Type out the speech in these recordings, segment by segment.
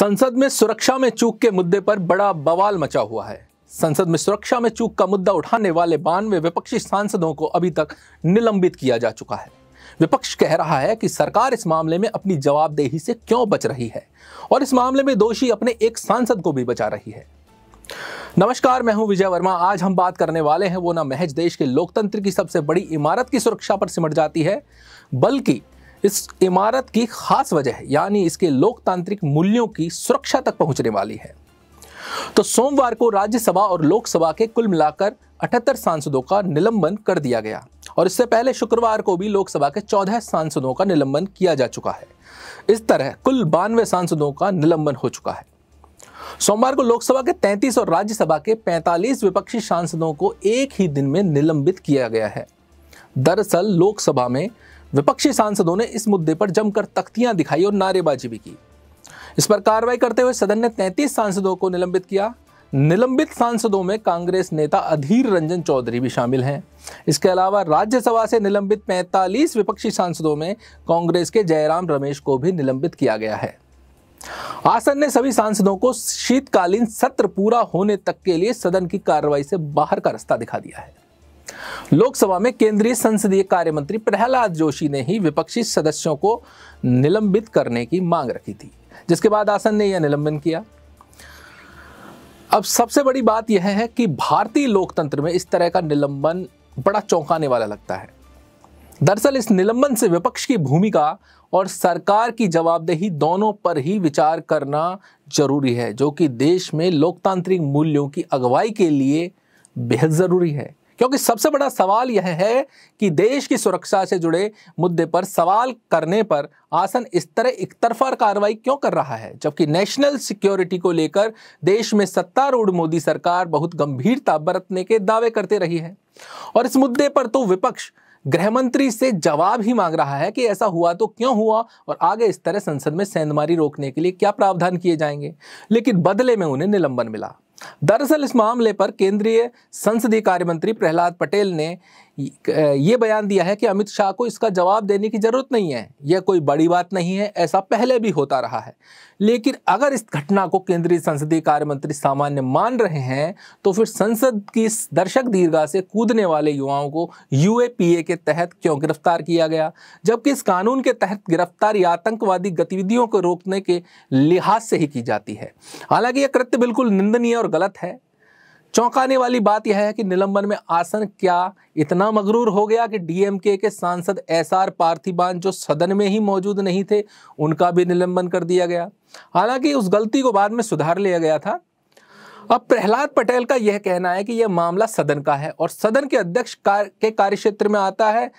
संसद में सुरक्षा में चूक के मुद्दे पर बड़ा बवाल मचा हुआ है संसद में सुरक्षा में चूक का मुद्दा उठाने वाले बानवे विपक्षी सांसदों को अभी तक निलंबित किया जा चुका है विपक्ष कह रहा है कि सरकार इस मामले में अपनी जवाबदेही से क्यों बच रही है और इस मामले में दोषी अपने एक सांसद को भी बचा रही है नमस्कार मैं हूं विजय वर्मा आज हम बात करने वाले हैं वो ना महज देश के लोकतंत्र की सबसे बड़ी इमारत की सुरक्षा पर सिमट जाती है बल्कि इस इमारत की खास वजह यानी इसके लोकतांत्रिक मूल्यों की सुरक्षा तक पहुंचने वाली है तो सोमवार को राज्यसभा और लोकसभा के कुल मिलाकर अठहत्तर सांसदों का निलंबन कर दिया गया और इससे पहले शुक्रवार को भी लोकसभा के चौदह सांसदों का निलंबन किया जा चुका है इस तरह कुल बानवे सांसदों का निलंबन हो चुका है सोमवार को लोकसभा के 33 और राज्यसभा के 45 विपक्षी सांसदों को एक ही दिन में निलंबित किया गया है दरअसल लोकसभा में विपक्षी सांसदों ने इस मुद्दे पर जमकर तख्तियां दिखाई और नारेबाजी भी की इस पर कार्रवाई करते हुए सदन ने 33 सांसदों को निलंबित किया निलंबित सांसदों में कांग्रेस नेता अधीर रंजन चौधरी भी शामिल हैं इसके अलावा राज्यसभा से निलंबित 45 विपक्षी सांसदों में कांग्रेस के जयराम रमेश को भी निलंबित किया गया है आसन ने सभी सांसदों को शीतकालीन सत्र पूरा होने तक के लिए सदन की कार्रवाई से बाहर का रास्ता दिखा दिया है लोकसभा में केंद्रीय संसदीय कार्य मंत्री प्रहलाद जोशी ने ही विपक्षी सदस्यों को निलंबित करने की मांग रखी थी जिसके बाद आसन ने यह निलंबन किया अब सबसे बड़ी बात यह है कि भारतीय लोकतंत्र में इस तरह का निलंबन बड़ा चौंकाने वाला लगता है दरअसल इस निलंबन से विपक्ष की भूमिका और सरकार की जवाबदेही दोनों पर ही विचार करना जरूरी है जो कि देश में लोकतांत्रिक मूल्यों की अगुवाई के लिए बेहद ज़रूरी है क्योंकि सबसे बड़ा सवाल यह है कि देश की सुरक्षा से जुड़े मुद्दे पर सवाल करने पर आसन इस तरह एक तरफा कार्रवाई क्यों कर रहा है जबकि नेशनल सिक्योरिटी को लेकर देश में सत्तारूढ़ मोदी सरकार बहुत गंभीरता बरतने के दावे करते रही है और इस मुद्दे पर तो विपक्ष गृहमंत्री से जवाब ही मांग रहा है कि ऐसा हुआ तो क्यों हुआ और आगे इस तरह संसद में सेंधमारी रोकने के लिए क्या प्रावधान किए जाएंगे लेकिन बदले में उन्हें निलंबन मिला दरअसल इस मामले पर केंद्रीय संसदीय कार्य मंत्री प्रहलाद पटेल ने ये बयान दिया है कि अमित शाह को इसका जवाब देने की ज़रूरत नहीं है यह कोई बड़ी बात नहीं है ऐसा पहले भी होता रहा है लेकिन अगर इस घटना को केंद्रीय संसदीय कार्य मंत्री सामान्य मान रहे हैं तो फिर संसद की दर्शक दीर्घा से कूदने वाले युवाओं को यू के तहत क्यों गिरफ्तार किया गया जबकि इस कानून के तहत गिरफ्तारी आतंकवादी गतिविधियों को रोकने के लिहाज से ही की जाती है हालांकि यह कृत्य बिल्कुल निंदनीय और गलत है चौंकाने वाली बात यह है कि निलंबन में आसन क्या इतना मगरूर हो गया कि डीएमके के सांसद आर पार्थिबान जो सदन में ही मौजूद नहीं थे उनका भी निलंबन कर दिया गया हालांकि उस गलती को बाद में सुधार लिया गया था अब प्रहलाद पटेल का यह कहना है कि यह मामला सदन का है और सदन के अध्यक्ष कार, के कार्यक्षेत्र में आता है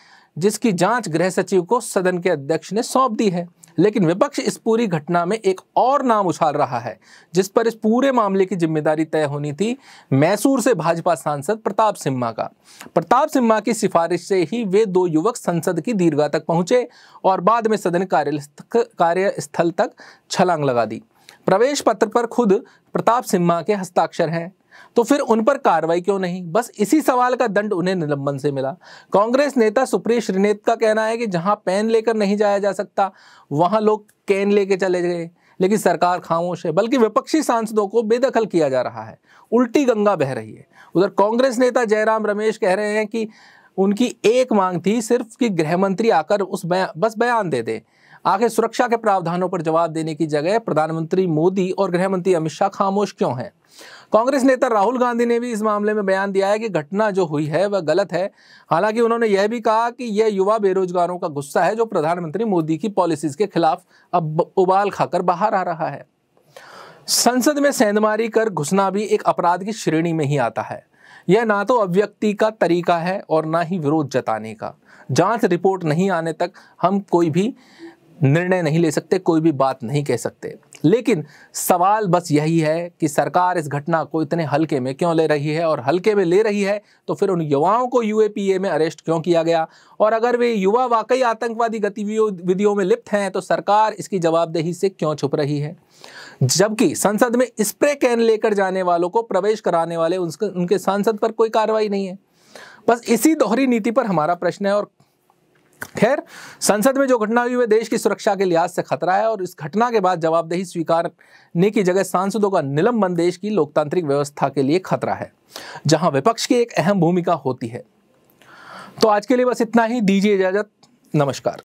जिसकी जांच गृह सचिव को सदन के अध्यक्ष ने सौंप दी है लेकिन विपक्ष इस पूरी घटना में एक और नाम उछाल रहा है जिस पर इस पूरे मामले की जिम्मेदारी तय होनी थी मैसूर से भाजपा सांसद प्रताप सिम्हा का प्रताप सिम्हा की सिफारिश से ही वे दो युवक संसद की दीर्घा तक पहुंचे और बाद में सदन कार्य कार्यस्थल तक छलांग लगा दी प्रवेश पत्र पर खुद प्रताप सिम्हा के हस्ताक्षर हैं तो फिर उन पर कार्रवाई क्यों नहीं बस इसी सवाल का दंड उन्हें निलंबन से मिला कांग्रेस नेता सुप्रिय श्रीनेत का कहना है कि जहां पेन लेकर नहीं जाया जा सकता वहां लोग कैन लेके चले गए लेकिन सरकार खामोश है बल्कि विपक्षी सांसदों को बेदखल किया जा रहा है उल्टी गंगा बह रही है उधर कांग्रेस नेता जयराम रमेश कह रहे हैं कि उनकी एक मांग थी सिर्फ कि गृह मंत्री आकर उस बया, बस बयान दे दे आखिर सुरक्षा के प्रावधानों पर जवाब देने की जगह प्रधानमंत्री मोदी और गृह मंत्री अमित शाह खामोश क्यों हैं कांग्रेस नेता राहुल गांधी ने भी इस मामले में बयान दिया है कि घटना जो हुई है वह गलत है हालांकि उन्होंने यह भी कहा कि यह युवा बेरोजगारों का गुस्सा है जो प्रधानमंत्री मोदी की पॉलिसीज के खिलाफ अब उबाल खाकर बाहर आ रहा है संसद में सेंधमारी कर घुसना भी एक अपराध की श्रेणी में ही आता है यह ना तो अव्यक्ति का तरीका है और ना ही विरोध जताने का जांच रिपोर्ट नहीं आने तक हम कोई भी निर्णय नहीं ले सकते कोई भी बात नहीं कह सकते लेकिन सवाल बस यही है कि सरकार इस घटना को इतने हल्के में क्यों ले रही है और हल्के में ले रही है तो फिर उन युवाओं को यूएपीए में अरेस्ट क्यों किया गया और अगर वे युवा वाकई आतंकवादी गतिविधियों में लिप्त हैं तो सरकार इसकी जवाबदेही से क्यों छुप रही है जबकि संसद में स्प्रे कैन लेकर जाने वालों को प्रवेश कराने वाले उनके सांसद पर कोई कार्रवाई नहीं है बस इसी दोहरी नीति पर हमारा प्रश्न है और खैर संसद में जो घटना हुई वह देश की सुरक्षा के लिहाज से खतरा है और इस घटना के बाद जवाबदेही स्वीकारने की जगह सांसदों का निलंबन देश की लोकतांत्रिक व्यवस्था के लिए खतरा है जहां विपक्ष की एक अहम भूमिका होती है तो आज के लिए बस इतना ही दीजिए इजाजत नमस्कार